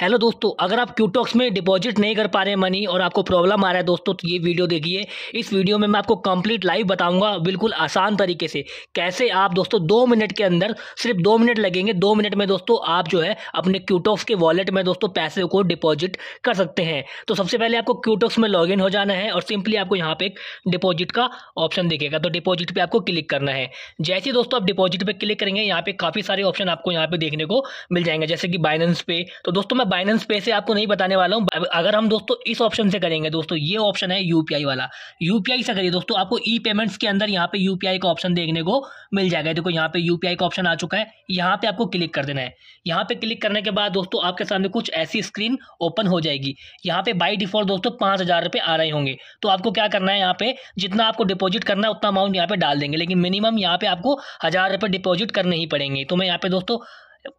hello दोस्तों अगर आप क्यूटॉक्स में डिपॉजिट नहीं कर पा रहे मनी और आपको प्रॉब्लम आ रहा है दोस्तों तो ये वीडियो देखिए इस वीडियो में मैं आपको कंप्लीट लाइव बताऊंगा बिल्कुल आसान तरीके से कैसे आप दोस्तों दो मिनट के अंदर सिर्फ दो मिनट लगेंगे दो मिनट में दोस्तों आप जो है अपने क्यूटॉक्स के वॉलेट में दोस्तों पैसे को डिपॉजिट कर सकते हैं तो सबसे पहले आपको क्यूटॉक्स में लॉग हो जाना है और सिंपली आपको यहाँ पर एक डिपॉजिट का ऑप्शन देखेगा तो डिपॉजिट पर आपको क्लिक करना है जैसे दोस्तों आप डिपॉजिट पर क्लिक करेंगे यहाँ पे काफ़ी सारे ऑप्शन आपको यहाँ पे देखने को मिल जाएंगे जैसे कि बाइनेंस पे तो दोस्तों मैं बाइनेंस पे से आपको नहीं बताने वाला हूँ अगर हम दोस्तों इस ऑप्शन से करेंगे दोस्तों ये ऑप्शन है यूपीआई वाला यूपीआई से करिए दोस्तों आपको ई पेमेंट्स के अंदर यहाँ पे यूपीआई का ऑप्शन देखने को मिल जाएगा देखो यहाँ पे यूपीआई का ऑप्शन आ चुका है यहाँ पे आपको क्लिक कर देना है यहाँ पे क्लिक करने के बाद दोस्तों आपके सामने कुछ ऐसी स्क्रीन ओपन हो जाएगी यहाँ पे बाई डिफॉल्ट दोस्तों पाँच हज़ार रुपये आ रहे होंगे तो आपको क्या करना है यहाँ पे जितना आपको डिपॉजिट करना है उतना अमाउंट यहाँ पे डाल देंगे लेकिन मिनिमम यहाँ पे आपको हज़ार रुपये डिपॉजिट करने ही पड़ेंगे तो मैं यहाँ पे दोस्तों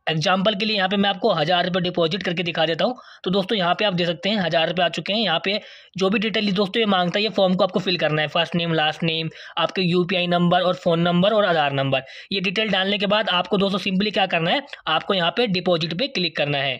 एग्जाम्पल के लिए यहाँ पे मैं आपको हज़ार रुपये डिपॉजिट करके दिखा देता हूँ तो दोस्तों यहाँ पे आप दे सकते हैं हज़ार रुपये आ चुके हैं यहाँ पे जो भी डिटेल दोस्तों ये मांगता है ये फॉर्म को आपको फिल करना है फर्स्ट नेम लास्ट नेम आपके यूपीआई नंबर और फ़ोन नंबर और आधार नंबर ये डिटेल डालने के बाद आपको दोस्तों सिंपली क्या करना है आपको यहाँ पर डिपॉजिट पर क्लिक करना है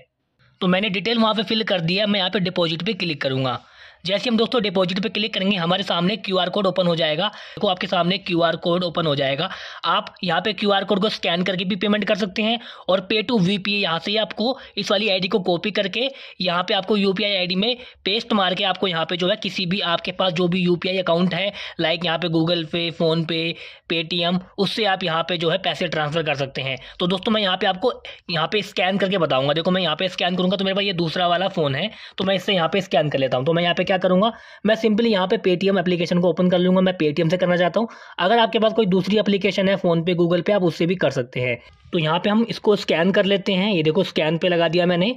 तो मैंने डिटेल वहाँ पर फिल कर दिया मैं यहाँ पर डिपॉजिट पर क्लिक करूँगा जैसे हम दोस्तों डिपॉजिट पर क्लिक करेंगे हमारे सामने क्यू कोड ओपन हो जाएगा देखो आपके सामने क्यू कोड ओपन हो जाएगा आप यहाँ पे क्यू कोड को स्कैन करके भी पेमेंट कर सकते हैं और पे टू वी पी यहाँ से आपको इस वाली आईडी को कॉपी करके यहाँ पे आपको यू आईडी में पेस्ट मार के आपको यहाँ पे जो है किसी भी आपके पास जो भी यू अकाउंट है लाइक यहाँ पे गूगल पे फ़ोन पे पेटीएम उससे आप यहाँ पे जो है पैसे ट्रांसफ़र कर सकते हैं तो दोस्तों मैं यहाँ पे आपको यहाँ पे स्कैन करके बताऊंगा देखो मैं यहाँ पे स्कैन करूंगा तो मेरे पास ये दूसरा वाला फ़ोन है तो मैं इससे यहाँ पे स्कैन कर लेता हूँ तो मैं यहाँ पे क्या क्या करूँगा मैं सिंपली यहाँ पे पेटीएम एप्लीकेशन को ओपन कर लूँगा मैं पेटीएम से करना चाहता हूँ अगर आपके पास कोई दूसरी एप्लीकेशन है फ़ोनपे गूगल पे आप उससे भी कर सकते हैं तो यहाँ पर हम इसको स्कैन कर लेते हैं ये देखो स्कैन पर लगा दिया मैंने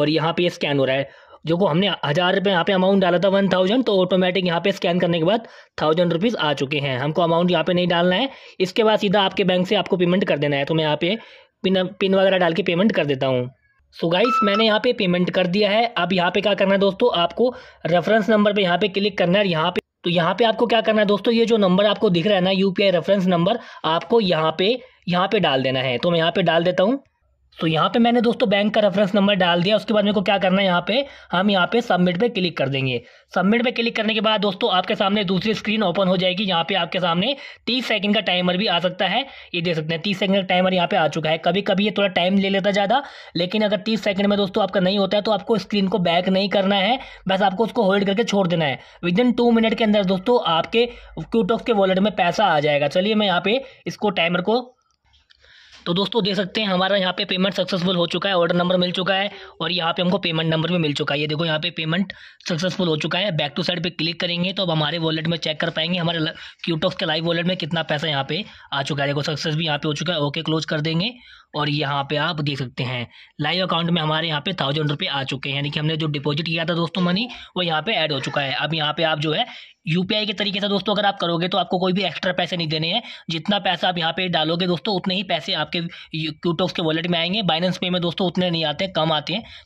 और यहाँ पर ये स्कैन हो रहा है जो को हमने हज़ार रुपये यहाँ पे अमाउंट डाला था वन थाउजेंड तो ऑटोमेटिक यहाँ पे स्कैन करने के बाद थाउजेंड रुपीज़ आ चुके हैं हमको अमाउंट यहाँ पे नहीं डालना है इसके बाद सीधा आपके बैंक से आपको पेमेंट कर देना है तो मैं यहाँ पे पिन पिन वगैरह डाल के पेमेंट कर देता हूँ सो गाइस मैंने यहाँ पे पेमेंट कर दिया है अब यहाँ पे क्या करना है दोस्तों आपको रेफरेंस नंबर पे यहाँ पे क्लिक करना है यहाँ पे तो यहाँ पे आपको क्या करना है दोस्तों ये जो नंबर आपको दिख रहा है ना यूपीआई रेफरेंस नंबर आपको यहाँ पे यहाँ पे डाल देना है तो मैं यहाँ पे डाल देता हूँ तो यहाँ पे मैंने दोस्तों बैंक का रेफरेंस नंबर डाल दिया उसके बाद मेरे को क्या करना है यहाँ पे हम यहाँ पे सबमिट पे क्लिक कर देंगे सबमिट पे क्लिक करने के बाद दोस्तों आपके सामने दूसरी स्क्रीन ओपन हो जाएगी यहाँ पे आपके सामने तीस सेकंड का टाइमर भी आ सकता है ये देख सकते हैं तीस सेकंड का टाइमर यहाँ पे आ चुका है कभी कभी ये थोड़ा टाइम ले लेता ज़्यादा लेकिन अगर तीस सेकंड में दोस्तों आपका नहीं होता है तो आपको स्क्रीन को बैक नहीं करना है बस आपको उसको होल्ड करके छोड़ देना है विद इन टू मिनट के अंदर दोस्तों आपके क्यूटॉक्स के वॉलेट में पैसा आ जाएगा चलिए मैं यहाँ पे इसको टाइमर को तो दोस्तों देख सकते हैं हमारा यहाँ पे पेमेंट सक्सेसफुल हो चुका है ऑर्डर नंबर मिल चुका है और यहाँ पे हमको पेमेंट नंबर भी मिल चुका है ये देखो यहाँ पे पेमेंट सक्सेसफुल हो चुका है बैक टू साइड पे क्लिक करेंगे तो अब हमारे वॉलेट में चेक कर पाएंगे हमारे क्यूटॉक्स के लाइव वॉलेट में कितना पैसा यहाँ पे आ चुका है देखो सक्सेस भी यहाँ पे हो चुका है ओके क्लोज कर देंगे और यहाँ पे आप देख सकते हैं लाइव अकाउंट में हमारे यहाँ पे थाउजेंड रुपये आ चुके हैं यानी कि हमने जो डिपॉजिट किया था दोस्तों मनी वो यहाँ पे ऐड हो चुका है अब यहाँ पे आप जो है यूपीआई के तरीके से दोस्तों अगर आप करोगे तो आपको कोई भी एक्स्ट्रा पैसे नहीं देने हैं जितना पैसा आप यहाँ पे डालोगे दोस्तों उतने ही पैसे आपके क्यूटॉक्स के वॉलेट में आएंगे बाइनेंस पे में दोस्तों उतने नहीं आते कम आते हैं